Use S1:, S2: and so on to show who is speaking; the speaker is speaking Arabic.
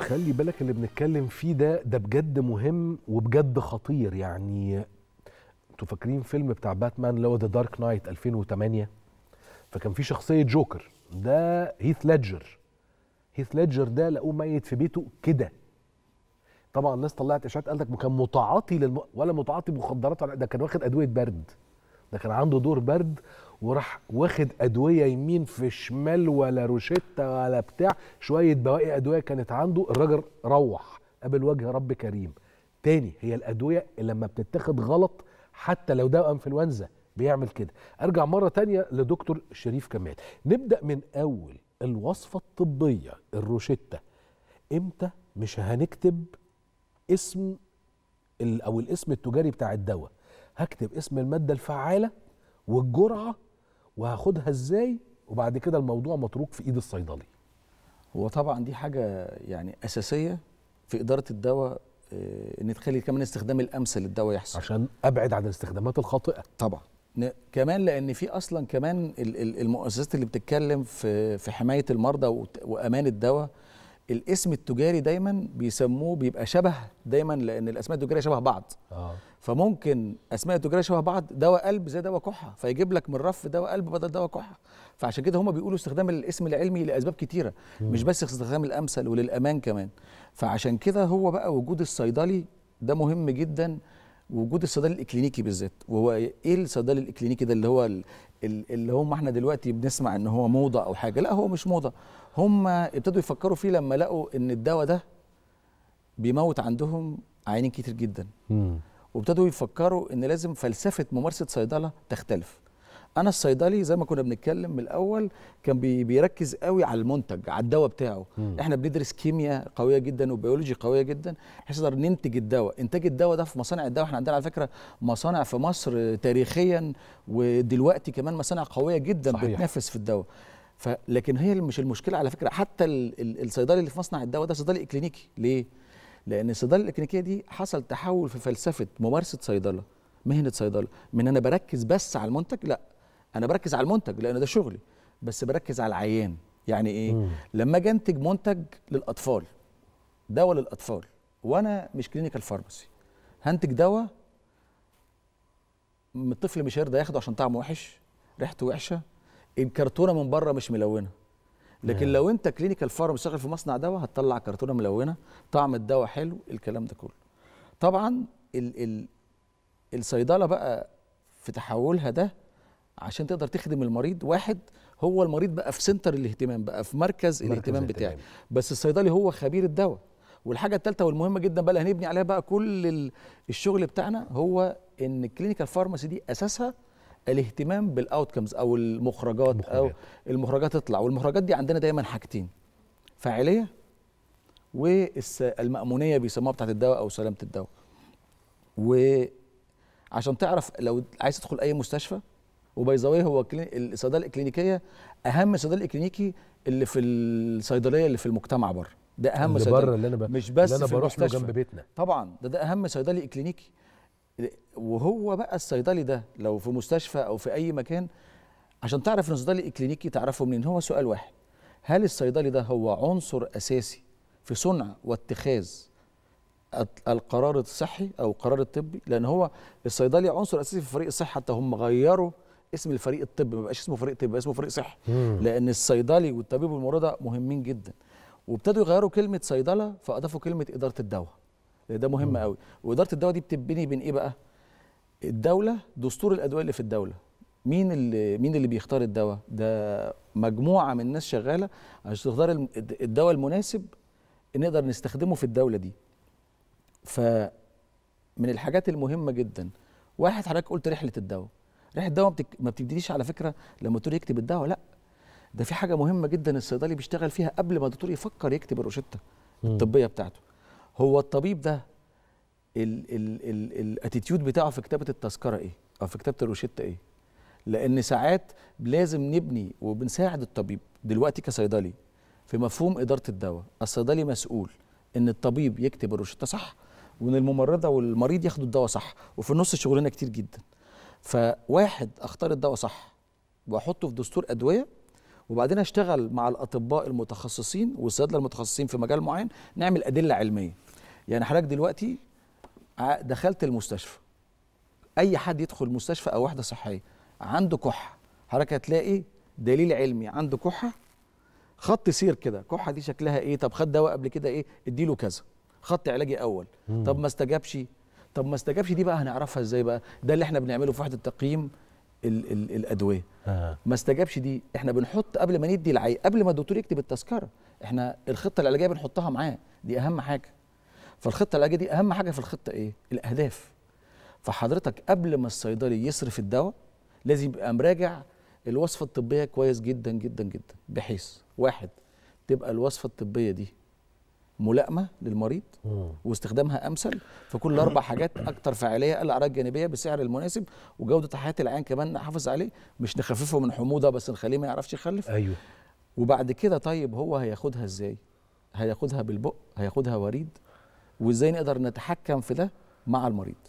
S1: خلي بالك اللي بنتكلم فيه ده ده بجد مهم وبجد خطير يعني انتوا فاكرين فيلم بتاع باتمان اللي هو ذا دارك نايت 2008 فكان في شخصيه جوكر ده هيث ليدجر هيث ليدجر ده لقوه ميت في بيته كده طبعا الناس طلعت اشاعات قالت لك كان متعاطي للم... ولا متعاطي مخدرات ولا ده كان واخد ادويه برد ده كان عنده دور برد وراح واخد ادويه يمين في شمال ولا روشته ولا بتاع شويه بواقي ادويه كانت عنده الراجل روح قبل وجه رب كريم تاني هي الادويه اللي لما بتتاخد غلط حتى لو ده انفلونزا بيعمل كده ارجع مره تانية لدكتور شريف كمال نبدا من اول الوصفه الطبيه الروشته امتى مش هنكتب اسم او الاسم التجاري بتاع الدواء هكتب اسم الماده الفعاله والجرعه وهاخدها ازاي وبعد كده الموضوع متروك في ايد الصيدلي هو طبعا دي حاجه
S2: يعني اساسيه في اداره الدواء آه، ان تخلي كمان استخدام الامثل للدواء
S1: يحصل عشان ابعد عن الاستخدامات الخاطئه
S2: طبعا كمان لان في اصلا كمان المؤسسات اللي بتتكلم في في حمايه المرضى وامان الدواء الاسم التجاري دايما بيسموه بيبقى شبه دايما لان الاسماء التجاريه شبه بعض آه. فممكن اسماء تجاريه شبه بعض دواء قلب زي دواء كحه فيجيب لك من رف دواء قلب بدل دواء كحه فعشان كده هم بيقولوا استخدام الاسم العلمي لاسباب كتيره مش بس استخدام الامثل وللامان كمان فعشان كده هو بقى وجود الصيدلي ده مهم جدا وجود الصيدلي الاكلينيكي بالذات وهو ايه الصيدلي الاكلينيكي ده اللي هو اللي هم احنا دلوقتي بنسمع ان هو موضه او حاجه لا هو مش موضه هم ابتدوا يفكروا فيه لما لقوا ان الدواء ده بيموت عندهم عيانين كتير جدا مم. وابتدوا يفكروا ان لازم فلسفه ممارسه صيدله تختلف انا الصيدلي زي ما كنا بنتكلم من الاول كان بيركز قوي على المنتج على الدواء بتاعه مم. احنا بندرس كيمياء قويه جدا وبيولوجي قويه جدا بحيث نقدر ننتج الدواء انتاج الدواء ده في مصانع الدواء احنا عندنا على فكره مصانع في مصر تاريخيا ودلوقتي كمان مصانع قويه جدا صحيح. بتنافس في الدواء فلكن هي مش المشكله على فكره حتى الصيدلي اللي في مصنع الدواء ده صيدلي اكلينيكي ليه لان الصيدله الاكلينيكيه دي حصل تحول في فلسفه ممارسه صيدله مهنه صيدله من انا بركز بس على المنتج لا انا بركز على المنتج لان ده شغلي بس بركز على العيان يعني ايه مم. لما اجي انتج منتج للاطفال دواء للاطفال وانا مش كلينيكال فارماسي هنتج دواء الطفل مش هيرضى ياخده عشان طعمه وحش ريحته وحشه الكرتونه من بره مش ملونه لكن لو انت كلينيكال فارم شغال في مصنع دواء هتطلع كرتونه ملونه طعم الدواء حلو الكلام ده كله طبعا ال ال الصيدله بقى في تحولها ده عشان تقدر تخدم المريض واحد هو المريض بقى في سنتر الاهتمام بقى في مركز, مركز الاهتمام بتاعي بس الصيدلي هو خبير الدواء والحاجه الثالثه والمهمه جدا بقى اللي هنبني عليها بقى كل الشغل بتاعنا هو ان الكلينيكال فارماسي دي اساسها الاهتمام بالاوتكمز او المخرجات المخرجات. او المخرجات تطلع والمخرجات دي عندنا دايما حاجتين فاعليه والمامونيه بيسموها بتاعت الدواء او سلامه الدواء وعشان تعرف لو عايز تدخل اي مستشفى وبيزاويه هو الصيدله الاكلينيكيه اهم صيدلي الاكلينيكي اللي في الصيدليه اللي في المجتمع بره ده اهم اللي صيدلي بره اللي انا مش بس اللي أنا في بروح المستشفى جنب بيتنا طبعا ده ده اهم صيدلي اكلينيكي وهو بقى الصيدلي ده لو في مستشفى او في اي مكان عشان تعرف ان صيدلي الكلينيكي تعرفه منين هو سؤال واحد هل الصيدلي ده هو عنصر اساسي في صنع واتخاذ القرار الصحي او القرار الطبي لان هو الصيدلي عنصر اساسي في فريق الصحه حتى هم غيروا اسم الفريق الطبي ما بقاش اسمه فريق طب اسمه فريق صحي لان الصيدلي والطبيب والممرضه مهمين جدا وابتدوا يغيروا كلمه صيدله فاضافوا كلمه اداره الدواء ده مهم قوي واداره الدواء دي بتبني بين ايه بقى الدوله دستور الادويه اللي في الدوله مين اللي مين اللي بيختار الدواء ده مجموعه من الناس شغاله عشان تختار الدواء المناسب نقدر نستخدمه في الدوله دي ف من الحاجات المهمه جدا واحد حضرتك قلت رحله الدواء رحله الدواء ما بتبتديش على فكره لما الدكتور يكتب الدواء لا ده في حاجه مهمه جدا الصيدلي بيشتغل فيها قبل ما الدكتور يفكر يكتب الروشته الطبيه بتاعته هو الطبيب ده الاتيتيود بتاعه في كتابه التذكره ايه او في كتابه الروشته ايه لان ساعات لازم نبني وبنساعد الطبيب دلوقتي كصيدلي في مفهوم اداره الدواء الصيدلي مسؤول ان الطبيب يكتب الروشته صح وان الممرضه والمريض ياخدوا الدواء صح وفي النص شغلنا كتير جدا فواحد اختار الدواء صح واحطه في دستور ادويه وبعدين اشتغل مع الاطباء المتخصصين والصيادله المتخصصين في مجال معين نعمل ادله علميه يعني حضرتك دلوقتي دخلت المستشفى اي حد يدخل مستشفى او وحده صحيه عنده كحه حضرتك هتلاقي دليل علمي عنده كحه خط سير كده كحه دي شكلها ايه طب خد دواء قبل كده ايه اديله كذا خط علاجي اول مم. طب ما استجابش طب ما استجابش دي بقى هنعرفها ازاي بقى ده اللي احنا بنعمله في وحده تقييم الـ الـ الادويه آه. ما استجابش دي احنا بنحط قبل ما ندي العي قبل ما الدكتور يكتب التذكره احنا الخطه العلاجيه بنحطها معاه دي اهم حاجه فالخطه العلاجيه دي اهم حاجه في الخطه ايه الاهداف فحضرتك قبل ما الصيدلي يصرف الدواء لازم يبقى مراجع الوصفه الطبيه كويس جدا جدا جدا بحيث واحد تبقى الوصفه الطبيه دي ملائمه للمريض واستخدامها امثل فكل اربع حاجات اكثر فعاليه الاعراض الجانبيه بسعر المناسب وجوده حياه العيان كمان نحافظ عليه مش نخففه من حموضه بس نخليه ما يعرفش يخلف ايوه وبعد كده طيب هو هياخدها ازاي هياخدها بالبق هياخدها وريد وازاي نقدر نتحكم في ده مع المريض